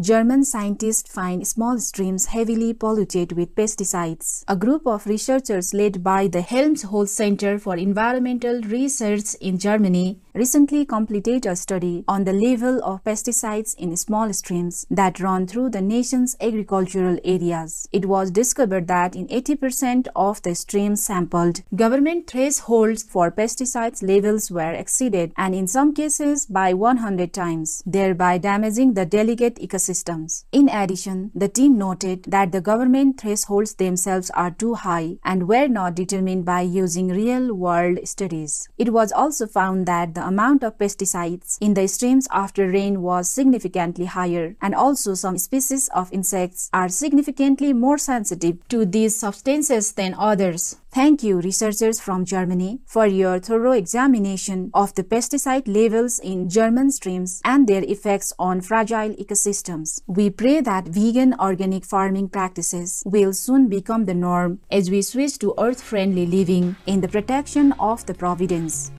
German scientists find small streams heavily polluted with pesticides. A group of researchers led by the Helmholtz Center for Environmental Research in Germany recently completed a study on the level of pesticides in small streams that run through the nation's agricultural areas. It was discovered that in 80% of the streams sampled, government thresholds for pesticides levels were exceeded and in some cases by 100 times, thereby damaging the delicate ecosystems. In addition, the team noted that the government thresholds themselves are too high and were not determined by using real-world studies. It was also found that the amount of pesticides in the streams after rain was significantly higher, and also some species of insects are significantly more sensitive to these substances than others. Thank you, researchers from Germany, for your thorough examination of the pesticide levels in German streams and their effects on fragile ecosystems. We pray that vegan organic farming practices will soon become the norm as we switch to earth friendly living in the protection of the providence.